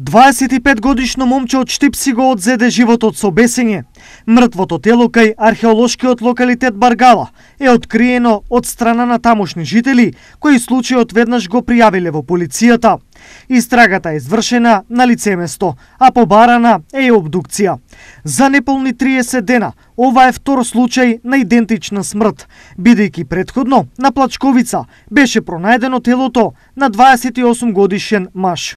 25 годишно момче од Штипси го одзеде животот со бесење. Мртвото тело кај археолошкиот локалитет Баргала е откриено од страна на тамошни жители, кои случајот веднаш го пријавиле во полицијата. Истрагата е извршена на лице место, а побарана е и обдукција. За неполни 30 дена, ова е втор случај на идентична смрт, бидејќи предходно на Плачковица беше пронајдено телото на 28 годишен маш.